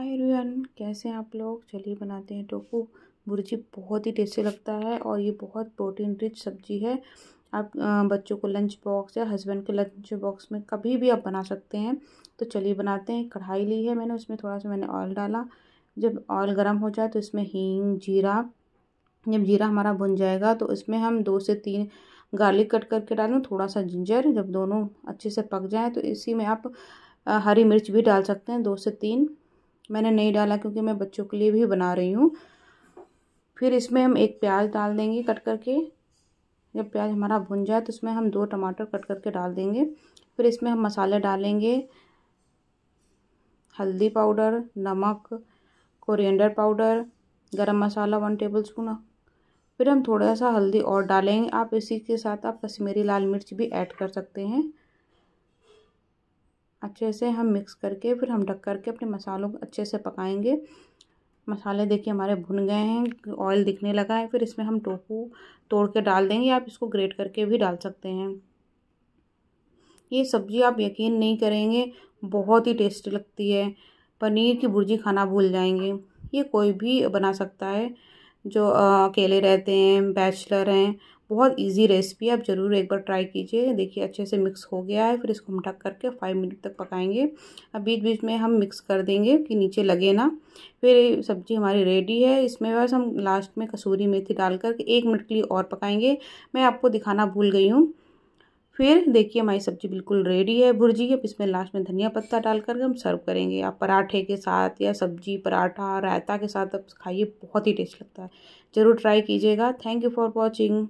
हाय कैसे हैं आप लोग चलिए बनाते हैं टोफू भुर्जी बहुत ही टेस्टी लगता है और ये बहुत प्रोटीन रिच सब्जी है आप बच्चों को लंच बॉक्स या हस्बैंड के लंच बॉक्स में कभी भी आप बना सकते हैं तो चलिए बनाते हैं कढ़ाई ली है मैंने उसमें थोड़ा सा मैंने ऑयल डाला जब ऑयल गर्म हो जाए तो इसमें हींग जीरा जब जीरा हमारा भुन जाएगा तो इसमें हम दो से तीन गार्लिक कट करके डालें थोड़ा सा जिंजर जब दोनों अच्छे से पक जाए तो इसी में आप हरी मिर्च भी डाल सकते हैं दो से तीन मैंने नहीं डाला क्योंकि मैं बच्चों के लिए भी बना रही हूँ फिर इसमें हम एक प्याज डाल देंगे कट करके जब प्याज हमारा भुन जाए तो उसमें हम दो टमाटर कट करके डाल देंगे फिर इसमें हम मसाले डालेंगे हल्दी पाउडर नमक कोरिएंडर पाउडर गरम मसाला वन टेबल स्पून फिर हम थोड़ा सा हल्दी और डालेंगे आप इसी के साथ आप कश्मीरी लाल मिर्च भी ऐड कर सकते हैं अच्छे से हम मिक्स करके फिर हम ढक करके अपने मसालों को अच्छे से पकाएंगे मसाले देखिए हमारे भुन गए हैं ऑयल दिखने लगा है फिर इसमें हम टोफू तोड़ के डाल देंगे आप इसको ग्रेट करके भी डाल सकते हैं ये सब्ज़ी आप यकीन नहीं करेंगे बहुत ही टेस्टी लगती है पनीर की भुर्जी खाना भूल जाएंगे ये कोई भी बना सकता है जो अकेले रहते हैं बैचलर हैं बहुत इजी रेसिपी है आप ज़रूर एक बार ट्राई कीजिए देखिए अच्छे से मिक्स हो गया है फिर इसको हम ढक करके फाइव मिनट तक पकाएंगे अब बीच बीच में हम मिक्स कर देंगे कि नीचे लगे ना फिर सब्ज़ी हमारी रेडी है इसमें बस हम लास्ट में कसूरी मेथी डाल करके एक मिनट के लिए और पकाएंगे मैं आपको दिखाना भूल गई हूँ फिर देखिए हमारी सब्जी बिल्कुल रेडी है भुर्जी अब इसमें लास्ट में धनिया पत्ता डालकर हम सर्व करेंगे आप पराठे के साथ या सब्जी पराठा रायता के साथ अब खाइए बहुत ही टेस्ट लगता है ज़रूर ट्राई कीजिएगा थैंक यू फॉर वॉचिंग